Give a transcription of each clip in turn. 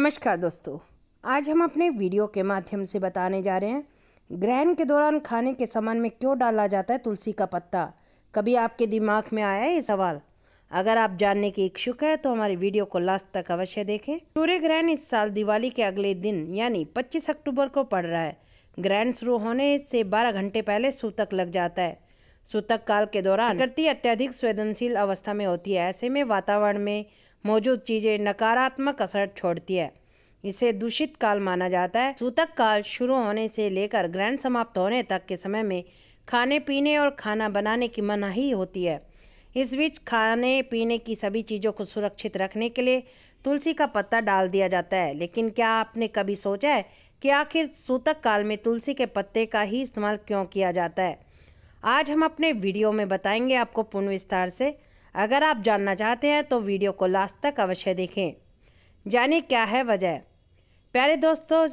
नमस्कार दोस्तों आज हम अपने वीडियो के माध्यम से बताने जा रहे हैं ग्रहण के दौरान खाने के सामान में क्यों डाला जाता है तुलसी का पत्ता कभी आपके दिमाग में आया ये सवाल अगर आप जानने के इच्छुक हैं तो हमारे वीडियो को लास्ट तक अवश्य देखें सूर्य ग्रहण इस साल दिवाली के अगले दिन यानी पच्चीस अक्टूबर को पड़ रहा है ग्रहण शुरू होने से बारह घंटे पहले सूतक लग जाता है सूतक काल के दौरान प्रकृति अत्यधिक संवेदनशील अवस्था में होती है ऐसे में वातावरण में मौजूद चीज़ें नकारात्मक असर छोड़ती है इसे दूषित काल माना जाता है सूतक काल शुरू होने से लेकर ग्रहण समाप्त होने तक के समय में खाने पीने और खाना बनाने की मनाही होती है इस बीच खाने पीने की सभी चीज़ों को सुरक्षित रखने के लिए तुलसी का पत्ता डाल दिया जाता है लेकिन क्या आपने कभी सोचा है कि आखिर सूतक काल में तुलसी के पत्ते का ही इस्तेमाल क्यों किया जाता है आज हम अपने वीडियो में बताएंगे आपको पूर्ण विस्तार से अगर आप जानना चाहते हैं तो वीडियो को लास्ट तक अवश्य देखें जाने क्या है वजह प्यारे दोस्तों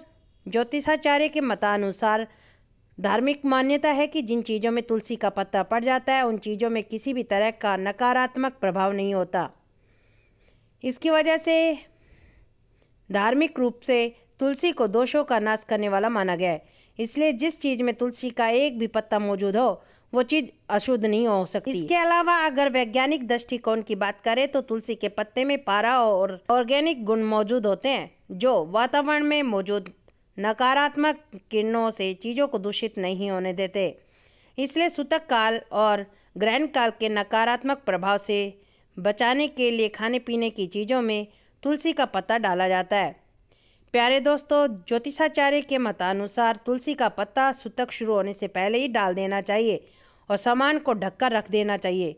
ज्योतिषाचार्य के मतानुसार धार्मिक मान्यता है कि जिन चीज़ों में तुलसी का पत्ता पड़ जाता है उन चीज़ों में किसी भी तरह का नकारात्मक प्रभाव नहीं होता इसकी वजह से धार्मिक रूप से तुलसी को दोषों का नाश करने वाला माना गया है इसलिए जिस चीज़ में तुलसी का एक भी पत्ता मौजूद हो वो चीज़ अशुद्ध नहीं हो सकती इसके अलावा अगर वैज्ञानिक दृष्टिकोण की बात करें तो तुलसी के पत्ते में पारा और ऑर्गेनिक गुण मौजूद होते हैं जो वातावरण में मौजूद नकारात्मक किरणों से चीज़ों को दूषित नहीं होने देते इसलिए सूतक काल और ग्रहण काल के नकारात्मक प्रभाव से बचाने के लिए खाने पीने की चीज़ों में तुलसी का पत्ता डाला जाता है प्यारे दोस्तों ज्योतिषाचार्य के मतानुसार तुलसी का पत्ता सूतक शुरू होने से पहले ही डाल देना चाहिए और सामान को ढककर रख देना चाहिए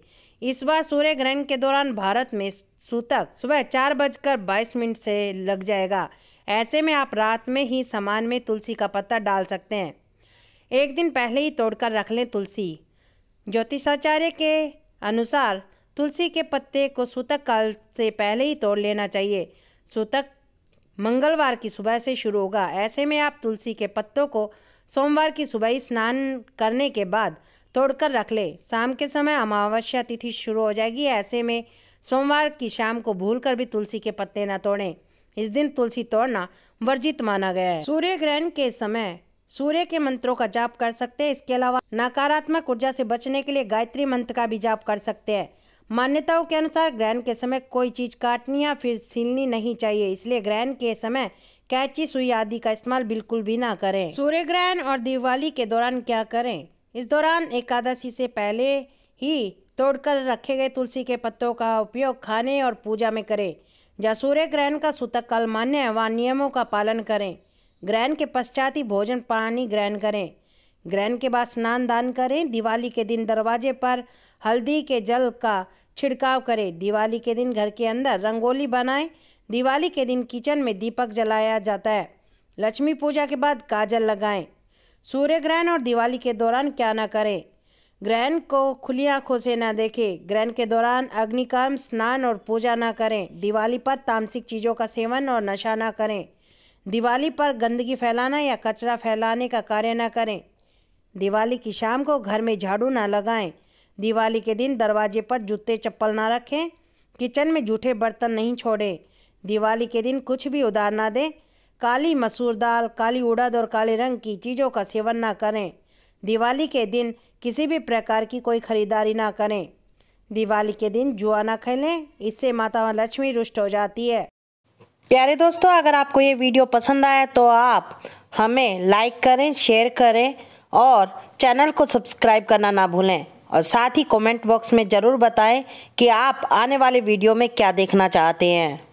इस बार सूर्य ग्रहण के दौरान भारत में सूतक सुबह चार बजकर बाईस मिनट से लग जाएगा ऐसे में आप रात में ही सामान में तुलसी का पत्ता डाल सकते हैं एक दिन पहले ही तोड़कर रख लें तुलसी ज्योतिषाचार्य के अनुसार तुलसी के पत्ते को सूतक काल से पहले ही तोड़ लेना चाहिए सूतक मंगलवार की सुबह से शुरू होगा ऐसे में आप तुलसी के पत्तों को सोमवार की सुबह स्नान करने के बाद तोड़कर रख ले शाम के समय अमावस्या तिथि शुरू हो जाएगी ऐसे में सोमवार की शाम को भूलकर भी तुलसी के पत्ते न तोड़ें इस दिन तुलसी तोड़ना वर्जित माना गया है सूर्य ग्रहण के समय सूर्य के मंत्रों का जाप कर सकते हैं इसके अलावा नकारात्मक ऊर्जा से बचने के लिए गायत्री मंत्र का भी जाप कर सकते हैं मान्यताओं के अनुसार ग्रहण के समय कोई चीज काटनी या फिर सीलनी नहीं चाहिए इसलिए ग्रहण के समय कैची सुई आदि का इस्तेमाल बिल्कुल भी ना करें सूर्य ग्रहण और दिवाली के दौरान क्या करें इस दौरान एकादशी से पहले ही तोड़कर रखे गए तुलसी के पत्तों का उपयोग खाने और पूजा में करें जहाँ सूर्य ग्रहण का सूतक काल मान्य व नियमों का पालन करें ग्रहण के पश्चात ही भोजन पानी ग्रहण करें ग्रहण के बाद स्नान दान करें दिवाली के दिन दरवाजे पर हल्दी के जल का छिड़काव करें दिवाली के दिन घर के अंदर रंगोली बनाएं दिवाली के दिन किचन में दीपक जलाया जाता है लक्ष्मी पूजा के बाद काजल लगाएं सूर्य ग्रहण और दिवाली के दौरान क्या ना करें ग्रहण को खुली आंखों से ना देखें ग्रहण के दौरान अग्निकर्म स्नान और पूजा ना करें दिवाली पर तामसिक चीज़ों का सेवन और नशा ना करें दिवाली पर गंदगी फैलाना या कचरा फैलाने का कार्य ना करें दिवाली की शाम को घर में झाड़ू ना लगाएं दिवाली के दिन दरवाजे पर जूते चप्पल ना रखें किचन में जूठे बर्तन नहीं छोड़ें दिवाली के दिन कुछ भी उधार ना दें काली मसूर दाल काली उड़द और काले रंग की चीज़ों का सेवन ना करें दिवाली के दिन किसी भी प्रकार की कोई खरीदारी ना करें दिवाली के दिन जुआ ना खेलें इससे माता लक्ष्मी रुष्ट हो जाती है प्यारे दोस्तों अगर आपको ये वीडियो पसंद आया तो आप हमें लाइक करें शेयर करें और चैनल को सब्सक्राइब करना ना भूलें और साथ ही कमेंट बॉक्स में ज़रूर बताएं कि आप आने वाले वीडियो में क्या देखना चाहते हैं